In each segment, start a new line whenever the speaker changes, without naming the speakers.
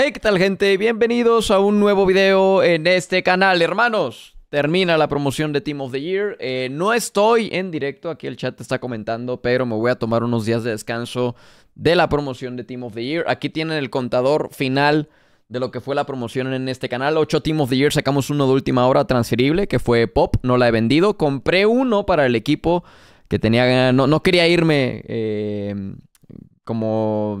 Hey, ¿qué tal gente? Bienvenidos a un nuevo video en este canal, hermanos. Termina la promoción de Team of the Year. Eh, no estoy en directo, aquí el chat está comentando, pero me voy a tomar unos días de descanso de la promoción de Team of the Year. Aquí tienen el contador final de lo que fue la promoción en este canal. 8 Team of the Year, sacamos uno de última hora transferible, que fue Pop, no la he vendido. Compré uno para el equipo que tenía... No, no quería irme... Eh, como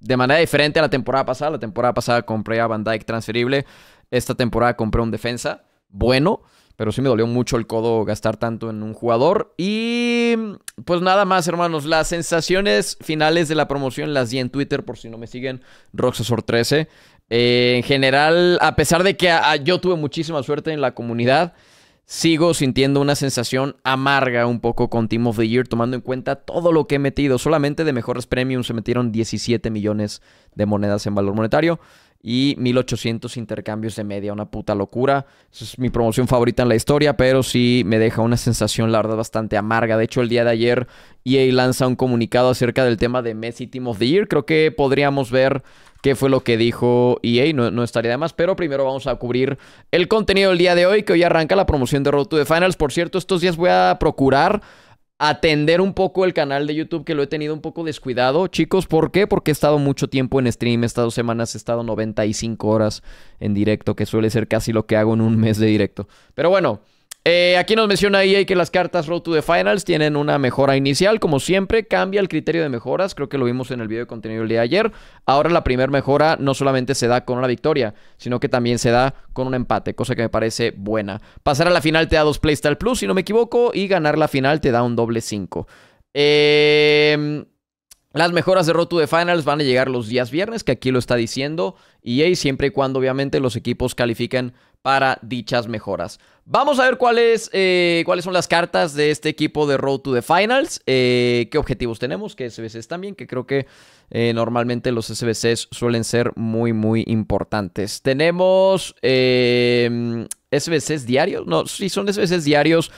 de manera diferente a la temporada pasada. La temporada pasada compré a Van Dyke transferible. Esta temporada compré un defensa bueno, pero sí me dolió mucho el codo gastar tanto en un jugador. Y pues nada más, hermanos. Las sensaciones finales de la promoción las di en Twitter, por si no me siguen, Roxasor13. Eh, en general, a pesar de que ah, yo tuve muchísima suerte en la comunidad, sigo sintiendo una sensación amarga un poco con Team of the Year, tomando en cuenta todo lo que he metido. Solamente de mejores premiums se metieron 17 millones de monedas en valor monetario y 1800 intercambios de media, una puta locura. Esa es mi promoción favorita en la historia, pero sí me deja una sensación, la verdad, bastante amarga. De hecho, el día de ayer EA lanza un comunicado acerca del tema de Messi Team of the Year. Creo que podríamos ver qué fue lo que dijo EA, no, no estaría de más, pero primero vamos a cubrir el contenido del día de hoy, que hoy arranca la promoción de Road to the Finals. Por cierto, estos días voy a procurar atender un poco el canal de YouTube que lo he tenido un poco descuidado, chicos, ¿por qué? Porque he estado mucho tiempo en stream, he estado semanas, he estado 95 horas en directo, que suele ser casi lo que hago en un mes de directo. Pero bueno, eh, aquí nos menciona EA que las cartas Road to the Finals tienen una mejora inicial. Como siempre, cambia el criterio de mejoras. Creo que lo vimos en el video de contenido el día de ayer. Ahora la primera mejora no solamente se da con una victoria, sino que también se da con un empate, cosa que me parece buena. Pasar a la final te da dos Playstyle Plus, si no me equivoco, y ganar la final te da un doble 5. Em, las mejoras de Road to the Finals van a llegar los días viernes, que aquí lo está diciendo EA, siempre y cuando obviamente los equipos califiquen para dichas mejoras. Vamos a ver cuáles eh, cuáles son las cartas de este equipo de Road to the Finals. Eh, qué objetivos tenemos, qué SBCs también, que creo que eh, normalmente los SBCs suelen ser muy, muy importantes. Tenemos SBCs diarios. No, sí, son SBCs diarios.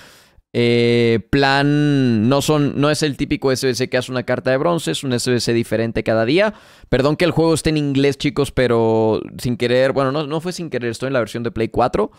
plan, no son, no es el típico SBC que hace una carta de bronce, es un SBC diferente cada día. Perdón que el juego esté en inglés, chicos, pero sin querer, bueno, no, no fue sin querer, estoy en la versión de Play 4.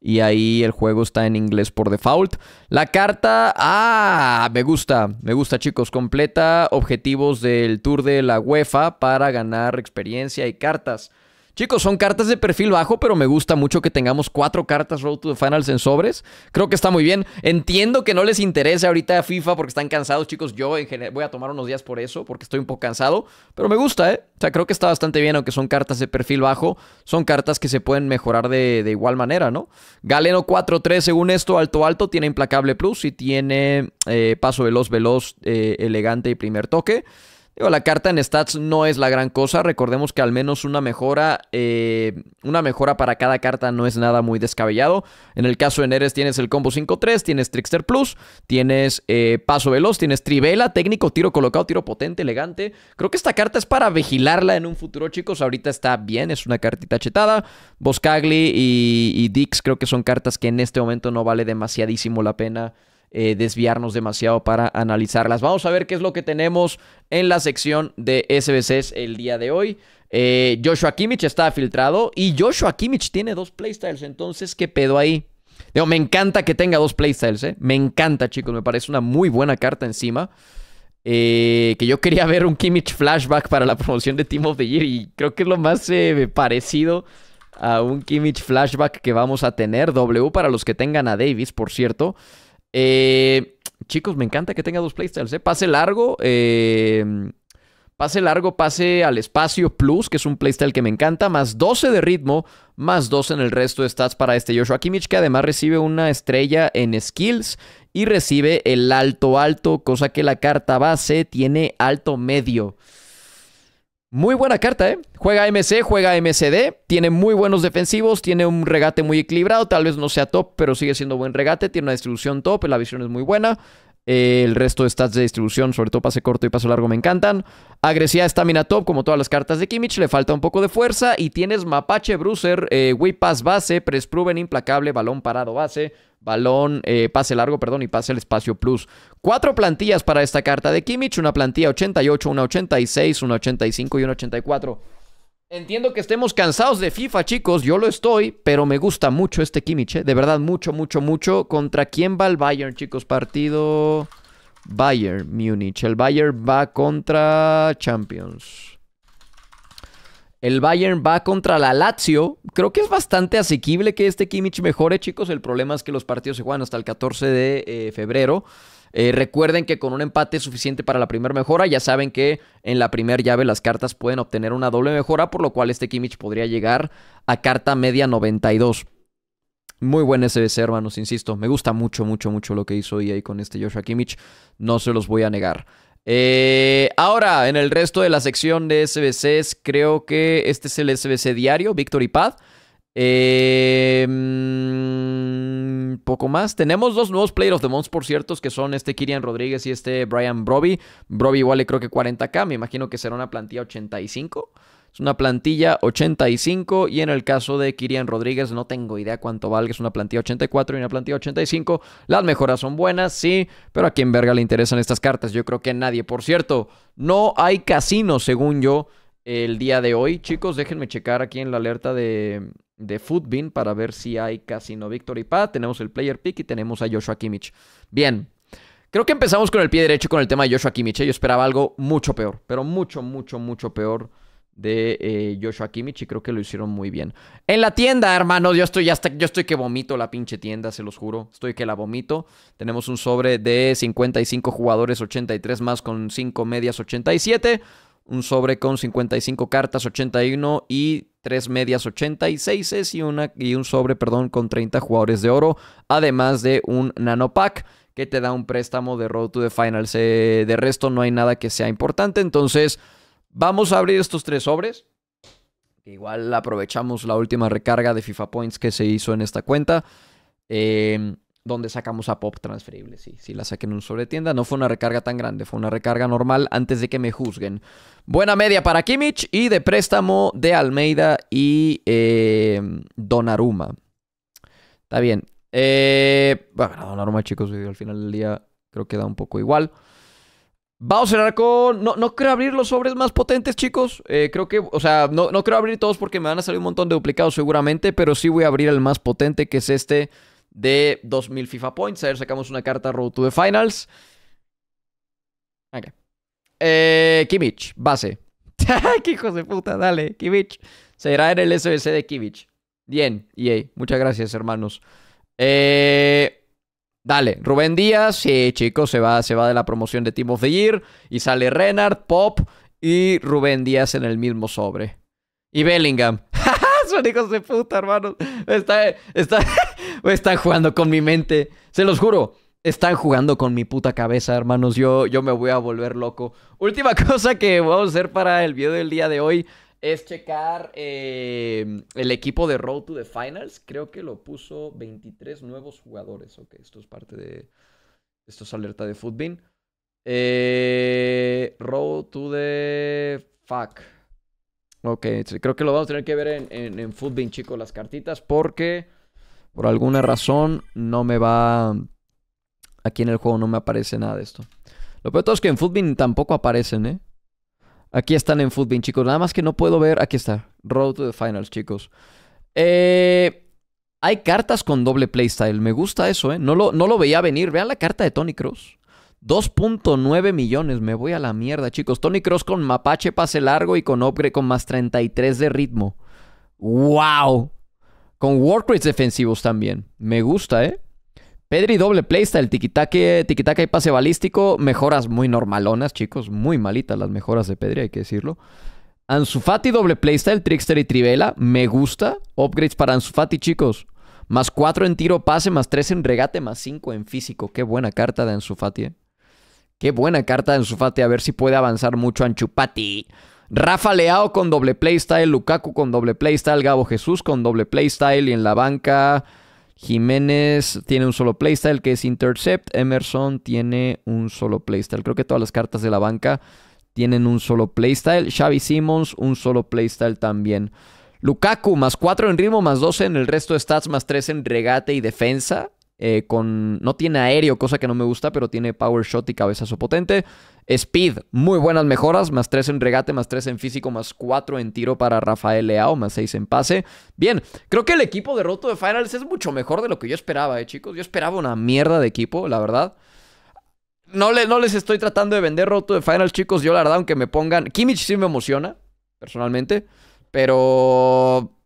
Y ahí el juego está en inglés por default. La carta, ah, me gusta, me gusta chicos, completa objetivos del tour de la UEFA para ganar experiencia y cartas. Chicos, son cartas de perfil bajo, pero me gusta mucho que tengamos cuatro cartas Road to the Finals en sobres. Creo que está muy bien. Entiendo que no les interese ahorita a FIFA porque están cansados, chicos. Yo en general voy a tomar unos días por eso, porque estoy un poco cansado. Pero me gusta, ¿eh? O sea, creo que está bastante bien, aunque son cartas de perfil bajo. Son cartas que se pueden mejorar de, igual manera, ¿no? Galeno 4-3, según esto, alto alto, tiene implacable plus y tiene eh, paso veloz, veloz, eh, elegante y primer toque la carta en stats no es la gran cosa. Recordemos que al menos una mejora, eh, una mejora para cada carta no es nada muy descabellado. En el caso de Neres tienes el combo 5-3, tienes Trickster Plus, tienes eh, Paso Veloz, tienes Trivela, técnico, tiro colocado, tiro potente, elegante. Creo que esta carta es para vigilarla en un futuro, chicos. Ahorita está bien, es una cartita chetada. Boscagli y, y Dix creo que son cartas que en este momento no vale demasiadísimo la pena. Eh, desviarnos demasiado para analizarlas. Vamos a ver qué es lo que tenemos en la sección de SBCs el día de hoy. Eh, Joshua Kimmich está filtrado y Joshua Kimmich tiene dos playstyles, entonces qué pedo ahí. Digo, me encanta que tenga dos playstyles, eh? me encanta chicos, me parece una muy buena carta encima. Eh, que yo quería ver un Kimmich flashback para la promoción de Team of the Year y creo que es lo más parecido a un Kimmich flashback que vamos a tener. W para los que tengan a Davis, por cierto. Eh, chicos, me encanta que tenga dos playstyles. ¿eh? Pase largo. Eh, pase largo, pase al espacio plus, que es un playstyle que me encanta. Más 12 de ritmo, más 12 en el resto de stats para este Joshua Kimmich, que además recibe una estrella en skills y recibe el alto alto, cosa que la carta base tiene alto medio. Muy buena carta, ¿eh? Juega MC, juega MCD, tiene muy buenos defensivos, tiene un regate muy equilibrado, tal vez no sea top, pero sigue siendo buen regate, tiene una distribución top, la visión es muy buena, eh, el resto de stats de distribución, sobre todo pase corto y paso largo, me encantan. Agresividad, estamina top, como todas las cartas de Kimmich. Le falta un poco de fuerza. Y tienes Mapache, Bruiser, eh, Pass base, proven, implacable, balón parado base balón, eh, pase largo, perdón, y pase el espacio plus. Cuatro plantillas para esta carta de Kimmich, una plantilla 88, una 86, una 85 y una 84. Entiendo que estemos cansados de FIFA, chicos, yo lo estoy, pero me gusta mucho este Kimmich, eh, de verdad, mucho, mucho, mucho. ¿Contra quién va el Bayern, chicos? Partido Bayern Múnich. El Bayern va contra Champions. El Bayern va contra la Lazio. Creo que es bastante asequible que este Kimmich mejore, chicos. El problema es que los partidos se juegan hasta el 14 de eh, febrero. Eh, recuerden que con un empate es suficiente para la primera mejora. Ya saben que en la primera llave las cartas pueden obtener una doble mejora, por lo cual este Kimmich podría llegar a carta media 92. Muy buen SBC, hermanos, insisto. Me gusta mucho, mucho, mucho lo que hizo ahí con este Joshua Kimmich. No se los voy a negar. Eh, ahora, en el resto de la sección de SBCs, creo que este es el SBC diario, Victory y Eh, mm, poco más. Tenemos dos nuevos Player of the Month, por cierto, que son este Kirian Rodríguez y este Brian Broby. Broby igual le creo que 40k, me imagino que será una plantilla 85. Es una plantilla 85 y en el caso de Kirian Rodríguez no tengo idea cuánto valga. Es una plantilla 84 y una plantilla 85. Las mejoras son buenas, sí, pero a quién verga le interesan estas cartas. Yo creo que a nadie. Por cierto, no hay casino, según yo, el día de hoy. Chicos, déjenme checar aquí en la alerta de, de para ver si hay casino y Pad. Tenemos el player pick y tenemos a Joshua Kimmich. Bien. Creo que empezamos con el pie derecho con el tema de Joshua Kimmich. ¿eh? Yo esperaba algo mucho peor, pero mucho, mucho, mucho peor de eh, Joshua y creo que lo hicieron muy bien. En la tienda, hermanos, yo estoy hasta, yo estoy que vomito la pinche tienda, se los juro, estoy que la vomito. Tenemos un sobre de 55 jugadores 83 más con 5 medias 87, un sobre con 55 cartas 81 y 3 medias 86 y una y un sobre, perdón, con 30 jugadores de oro, además de un nanopack. que te da un préstamo de Road to the Finals. Eh, de resto no hay nada que sea importante, entonces Vamos a abrir estos tres sobres. Igual aprovechamos la última recarga de FIFA Points que se hizo en esta cuenta. Em, donde sacamos a Pop transferible. Sí, sí la saqué en un tienda. No fue una recarga tan grande, fue una recarga normal antes de que me juzguen. Buena media para Kimmich y de préstamo de Almeida y em, Donaruma. Está bien. Eh, bueno, Donaruma, chicos, al final del día creo que da un poco igual. Vamos a cerrar con... No, creo abrir los sobres más potentes, chicos. Eh, creo que... O sea, no, no creo abrir todos porque me van a salir un montón de duplicados seguramente. Pero sí voy a abrir el más potente, que es este de 2000 FIFA Points. A ver, sacamos una carta Road to the Finals. Ok. Eh, Kimmich, base. ¡Qué hijos de puta! Dale, Kimmich. Será en el SBC de Kimmich. Bien, EA. Muchas gracias, hermanos. Eh, Dale, Rubén Díaz, sí, chicos, se va, se va de la promoción de Team of the Year y sale Renard, Pop y Rubén Díaz en el mismo sobre. Y Bellingham. Son hijos de puta, hermanos. Está, está, están jugando con mi mente. Se los juro. Están jugando con mi puta cabeza, hermanos. Yo, yo me voy a volver loco. Última cosa que vamos a hacer para el video del día de hoy es checar em, el equipo de Road to the Finals. Creo que lo puso 23 nuevos jugadores. Ok, esto es parte de. Esto es alerta de Footbin. Eh, road to the. Fuck. Ok, creo que lo vamos a tener que ver en, en, Footbin, chicos, las cartitas. Porque por alguna razón no me va. Aquí en el juego no me aparece nada de esto. Lo peor todo es que en Footbin tampoco aparecen, ¿eh? Aquí están en Footbin, chicos. Nada más que no puedo ver. Aquí está. Road to the Finals, chicos. Eh, hay cartas con doble playstyle. Me gusta eso, ¿eh? No lo, no lo veía venir. Vean la carta de Tony Cross. 2.9 millones. Me voy a la mierda, chicos. Tony Cross con mapache pase largo y con upgrade con más 33 de ritmo. ¡Wow! Con work defensivos también. Me gusta, ¿eh? Pedri doble playstyle, tiquitaque, tiquitaca y pase balístico. Mejoras muy normalonas, chicos. Muy malitas las mejoras de Pedri, hay que decirlo. Anzufati doble playstyle, trickster y trivela. Me gusta. Upgrades para Anzufati, chicos. Más 4 en tiro pase, más 3 en regate, más 5 en físico. Qué buena carta de Anzufati, eh. Qué buena carta de Anzufati. A ver si puede avanzar mucho Anchupati. Rafa Leao con doble playstyle, Lukaku con doble playstyle, Gabo Jesús con doble playstyle y en la banca... Jiménez tiene un solo playstyle que es Intercept. Emerson tiene un solo playstyle. Creo que todas las cartas de la banca tienen un solo playstyle. Xavi Simmons, un solo playstyle también. Lukaku, más 4 en ritmo, más 12 en el resto de stats, más 3 en regate y defensa. Eh, con, no tiene aéreo, cosa que no me gusta, pero tiene power shot y cabezazo potente. Speed, muy buenas mejoras, más 3 en regate, más 3 en físico, más 4 en tiro para Rafael Leao, más 6 en pase. Bien, creo que el equipo de Roto de Finals es mucho mejor de lo que yo esperaba, eh, chicos. Yo esperaba una mierda de equipo, la verdad. No, le, no les estoy tratando de vender Roto de Finals, chicos. Yo, la verdad, aunque me pongan. Kimmich sí me emociona, personalmente. Pero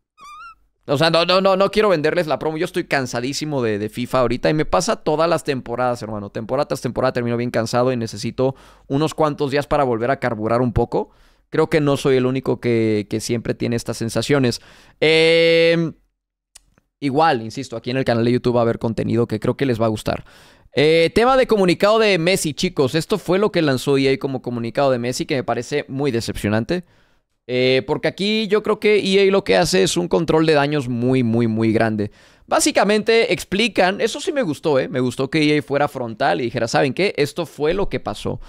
o sea, no, no, no, no quiero venderles la promo. Yo estoy cansadísimo de, de, FIFA ahorita y me pasa todas las temporadas, hermano. Temporada tras temporada termino bien cansado y necesito unos cuantos días para volver a carburar un poco. Creo que no soy el único que, siempre tiene estas sensaciones. Em, igual, insisto, aquí en el canal de YouTube va a haber contenido que creo que les va a gustar. Eh, tema de comunicado de Messi, chicos. Esto fue lo que lanzó EA como comunicado de Messi, que me parece muy decepcionante. Eh, porque aquí yo creo que EA lo que hace es un control de daños muy, muy, muy grande. Básicamente explican, eso sí me gustó, ¿eh? me gustó que EA fuera frontal y dijera, ¿saben qué? Esto fue lo que pasó.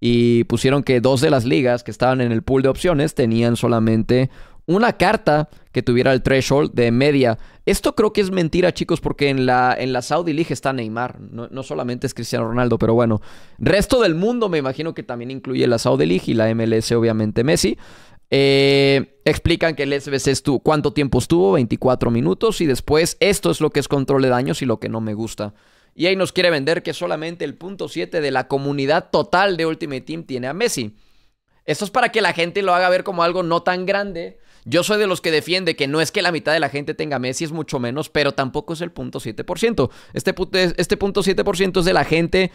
Y pusieron que dos de las ligas que estaban en el pool de opciones tenían solamente una carta que tuviera el threshold de media. Esto creo que es mentira, chicos, porque en la, en la Saudi League está Neymar. No, no, solamente es Cristiano Ronaldo, pero bueno. Resto del mundo me imagino que también incluye la Saudi League y la MLS, obviamente, Messi. Eh, explican que el SBC estuvo, cuánto tiempo estuvo, 24 minutos, y después esto es lo que es control de daños y lo que no me gusta. Y ahí nos quiere vender que solamente el punto 7 de la comunidad total de Ultimate Team tiene a Messi. Esto es para que la gente lo haga ver como algo no tan grande. Yo soy de los que defiende que no es que la mitad de la gente tenga Messi, es mucho menos, pero tampoco es el punto 7%. Este, este punto 7% es de la gente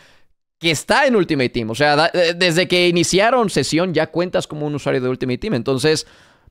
que está en Ultimate Team. O sea, eh, desde que iniciaron sesión ya cuentas como un usuario de Ultimate Team. Entonces,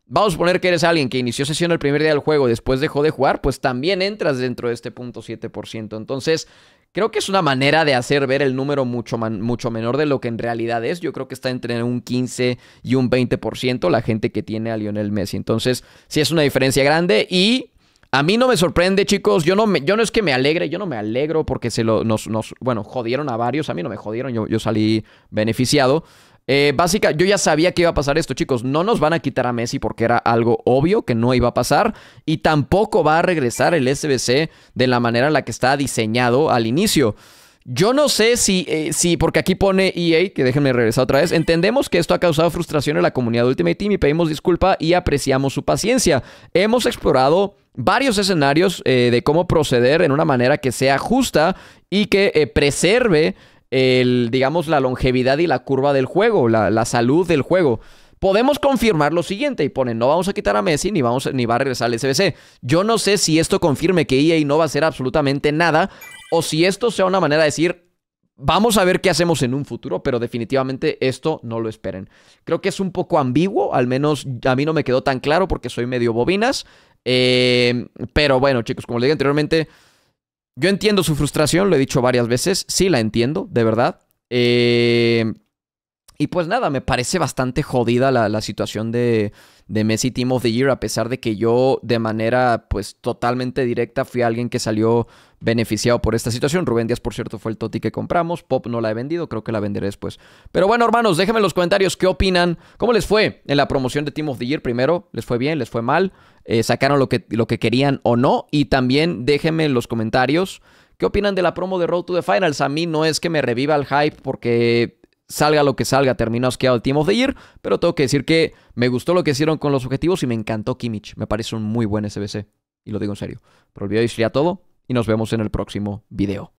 vamos a suponer que eres alguien que inició sesión el primer día del juego, después dejó de jugar, pues también entras dentro de este punto 7%. Entonces, creo que es una manera de hacer ver el número mucho, mucho menor de lo que en realidad es. Yo creo que está entre un 15 y un 20% la gente que tiene a Lionel Messi. Entonces, sí es una diferencia grande y a mí no me sorprende, chicos. Yo no, me, yo no es que me alegre, yo no me alegro porque se lo, nos, nos, bueno, jodieron a varios. A mí no me jodieron, yo, salí beneficiado. Eh, básica, yo ya sabía que iba a pasar esto, chicos. No nos van a quitar a Messi porque era algo obvio que no iba a pasar. Y tampoco va a regresar el SBC de la manera en la que está diseñado al inicio. Yo no sé si, eh, porque aquí pone EA, que déjenme regresar otra vez, entendemos que esto ha causado frustración en la comunidad de Ultimate Team y pedimos disculpa y apreciamos su paciencia. Hemos explorado varios escenarios eh, de cómo proceder en una manera que sea justa y que eh, preserve el, digamos, la longevidad y la curva del juego, la, salud del juego podemos confirmar lo siguiente y ponen, no vamos a quitar a Messi ni, vamos, ni va a regresar al SBC. Yo no sé si esto confirme que EA no va a hacer absolutamente nada o si esto sea una manera de decir, vamos a ver qué hacemos en un futuro, pero definitivamente esto no lo esperen. Creo que es un poco ambiguo, al menos a mí no me quedó tan claro porque soy medio bobinas. Eh, pero bueno, chicos, como les dije anteriormente, yo entiendo su frustración, lo he dicho varias veces, sí la entiendo, de verdad. Eh, y pues nada, me parece bastante jodida la, situación de, Messi Team of the Year, a pesar de que yo de manera pues totalmente directa fui alguien que salió beneficiado por esta situación. Rubén Díaz, por cierto, fue el toti que compramos. Pop no la he vendido, creo que la venderé después. Pero bueno, hermanos, déjenme en los comentarios qué opinan. ¿Cómo les fue en la promoción de Team of the Year primero? ¿Les fue bien? ¿Les fue mal? Eh, ¿Sacaron lo que, lo que querían o no? Y también déjenme en los comentarios. ¿Qué opinan de la promo de Road to the Finals? A mí no es que me reviva el hype porque salga lo que salga, terminó asqueado el Team of the Year, pero tengo que decir que me gustó lo que hicieron con los objetivos y me encantó Kimmich. Me parece un muy buen SBC, y lo digo en serio. Pero el video ya todo y nos vemos en el próximo video.